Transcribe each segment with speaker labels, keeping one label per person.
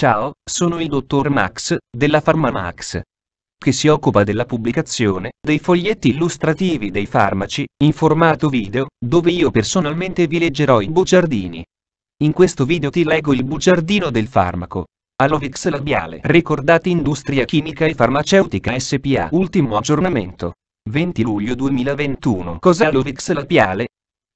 Speaker 1: Ciao, sono il dottor Max, della PharmaMax, che si occupa della pubblicazione dei foglietti illustrativi dei farmaci, in formato video, dove io personalmente vi leggerò i bugiardini. In questo video ti leggo il bugiardino del farmaco. Alovix labiale, ricordati Industria Chimica e Farmaceutica SPA, ultimo aggiornamento. 20 luglio 2021 Cos'è Alovix labiale,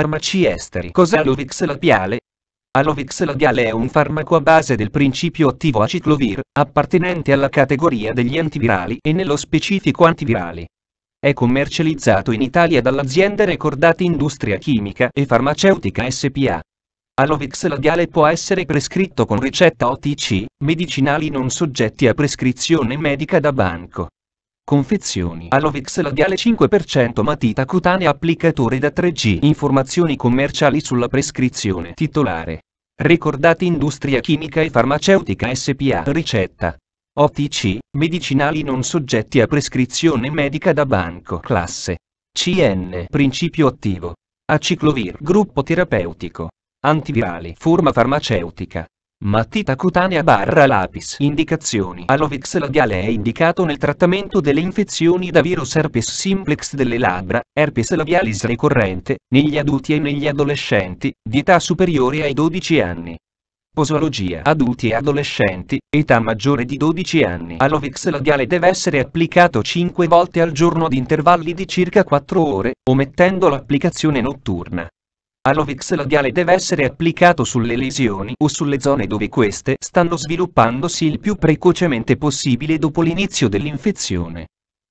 Speaker 1: farmaci esteri. Cos'è Alovix labiale? Alovix labiale è un farmaco a base del principio attivo aciclovir, appartenente alla categoria degli antivirali e nello specifico antivirali. È commercializzato in Italia dall'azienda Recordati Industria Chimica e Farmaceutica SPA. Alovix labiale può essere prescritto con ricetta OTC, medicinali non soggetti a prescrizione medica da banco. Confezioni Alovix labiale 5% matita cutanea applicatore da 3G Informazioni commerciali sulla prescrizione Titolare Ricordati Industria Chimica e Farmaceutica SPA Ricetta OTC, medicinali non soggetti a prescrizione medica da banco Classe CN Principio attivo Aciclovir Gruppo terapeutico Antivirali Forma farmaceutica Matita cutanea barra lapis. Indicazioni. Alovix labiale è indicato nel trattamento delle infezioni da virus herpes simplex delle labbra, herpes labialis ricorrente, negli adulti e negli adolescenti, di età superiore ai 12 anni. Posologia. Adulti e adolescenti, età maggiore di 12 anni. Alovix labiale deve essere applicato 5 volte al giorno ad intervalli di circa 4 ore, omettendo l'applicazione notturna. All'ovix labiale deve essere applicato sulle lesioni o sulle zone dove queste stanno sviluppandosi il più precocemente possibile dopo l'inizio dell'infezione.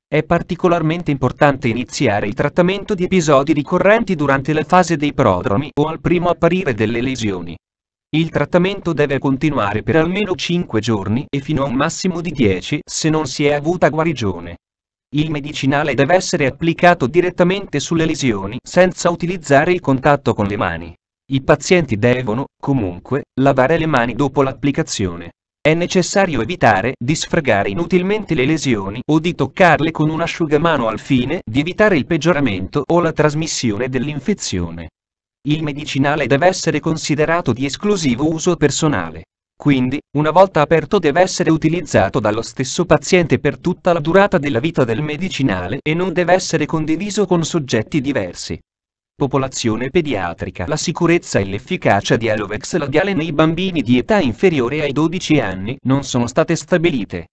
Speaker 1: È particolarmente importante iniziare il trattamento di episodi ricorrenti durante la fase dei prodromi o al primo apparire delle lesioni. Il trattamento deve continuare per almeno 5 giorni e fino a un massimo di 10 se non si è avuta guarigione. Il medicinale deve essere applicato direttamente sulle lesioni senza utilizzare il contatto con le mani. I pazienti devono, comunque, lavare le mani dopo l'applicazione. È necessario evitare di sfregare inutilmente le lesioni o di toccarle con un asciugamano al fine di evitare il peggioramento o la trasmissione dell'infezione. Il medicinale deve essere considerato di esclusivo uso personale. Quindi, una volta aperto deve essere utilizzato dallo stesso paziente per tutta la durata della vita del medicinale e non deve essere condiviso con soggetti diversi. Popolazione pediatrica La sicurezza e l'efficacia di Alovex labiale nei bambini di età inferiore ai 12 anni non sono state stabilite.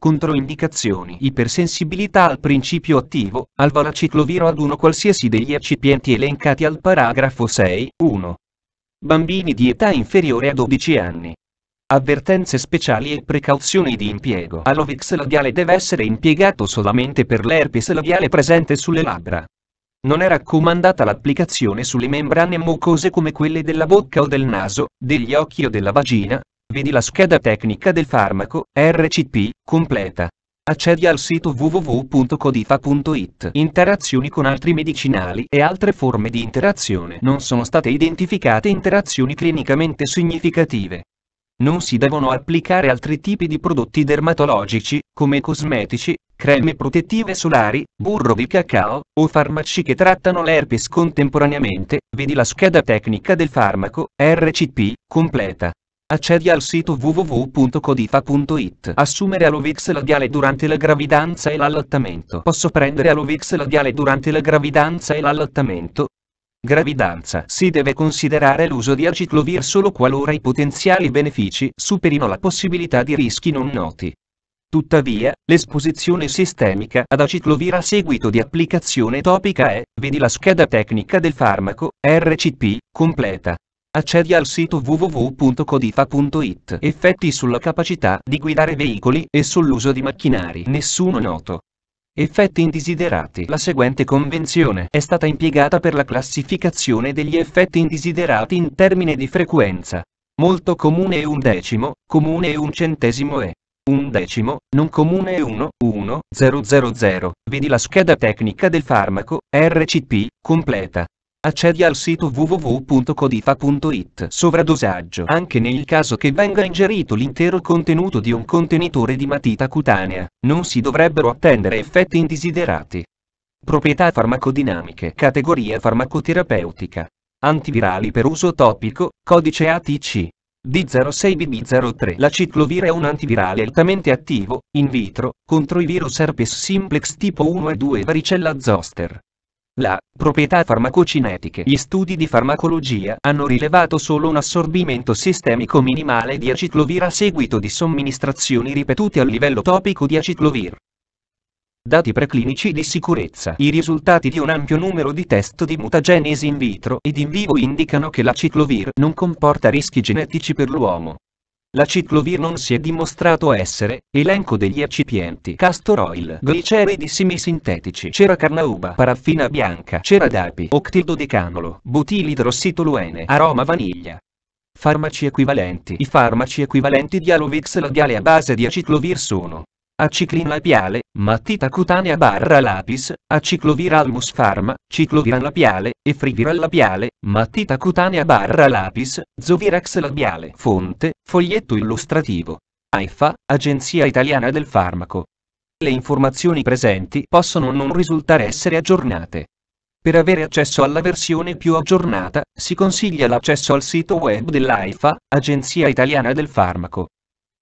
Speaker 1: Controindicazioni Ipersensibilità al principio attivo, al valacicloviro ad uno qualsiasi degli eccipienti elencati al paragrafo 6, 1. Bambini di età inferiore a 12 anni. Avvertenze speciali e precauzioni di impiego. Alovex labiale deve essere impiegato solamente per l'herpes labiale presente sulle labbra. Non è raccomandata l'applicazione sulle membrane mucose come quelle della bocca o del naso, degli occhi o della vagina. Vedi la scheda tecnica del farmaco, RCP, completa. Accedi al sito www.codifa.it. Interazioni con altri medicinali e altre forme di interazione. Non sono state identificate interazioni clinicamente significative. Non si devono applicare altri tipi di prodotti dermatologici, come cosmetici, creme protettive solari, burro di cacao, o farmaci che trattano l'herpes contemporaneamente, vedi la scheda tecnica del farmaco, RCP, completa. Accedi al sito www.codifa.it. Assumere Alovix labiale durante la gravidanza e l'allattamento. Posso prendere Alovix labiale durante la gravidanza e l'allattamento? Gravidanza. Si deve considerare l'uso di aciclovir solo qualora i potenziali benefici superino la possibilità di rischi non noti. Tuttavia, l'esposizione sistemica ad aciclovir a seguito di applicazione topica è, vedi la scheda tecnica del farmaco, RCP, completa. Accedi al sito www.codifa.it. Effetti sulla capacità di guidare veicoli e sull'uso di macchinari. Nessuno noto. Effetti indesiderati. La seguente convenzione è stata impiegata per la classificazione degli effetti indesiderati in termini di frequenza. Molto comune è un decimo, comune è un centesimo e un decimo, non comune è 1, 1, 000. Vedi la scheda tecnica del farmaco, RCP, completa. Accedi al sito www.codifa.it. Sovradosaggio. Anche nel caso che venga ingerito l'intero contenuto di un contenitore di matita cutanea, non si dovrebbero attendere effetti indesiderati. Proprietà farmacodinamiche. Categoria farmacoterapeutica. Antivirali per uso topico, codice ATC. D06BB03 La ciclovira è un antivirale altamente attivo, in vitro, contro i virus herpes simplex tipo 1 e 2 varicella zoster. La proprietà farmacocinetiche. Gli studi di farmacologia hanno rilevato solo un assorbimento sistemico minimale di aciclovir a seguito di somministrazioni ripetute a livello topico di aciclovir. Dati preclinici di sicurezza. I risultati di un ampio numero di test di mutagenesi in vitro ed in vivo indicano che l'aciclovir non comporta rischi genetici per l'uomo. La ciclovir non si è dimostrato essere, elenco degli eccipienti castor oil, gliceridi semisintetici, cera carnauba, paraffina bianca, cera d'api, octildo di canolo, butilidrossitoluene, aroma vaniglia. Farmaci equivalenti I farmaci equivalenti di Alovix la a base di aciclovir sono aciclin labiale, matita cutanea barra lapis, acicloviralmus pharma, cicloviral labiale, e efriviral labiale, matita cutanea barra lapis, zovirax labiale. Fonte, foglietto illustrativo. AIFA, Agenzia Italiana del Farmaco. Le informazioni presenti possono non risultare essere aggiornate. Per avere accesso alla versione più aggiornata, si consiglia l'accesso al sito web dell'AIFA, Agenzia Italiana del Farmaco.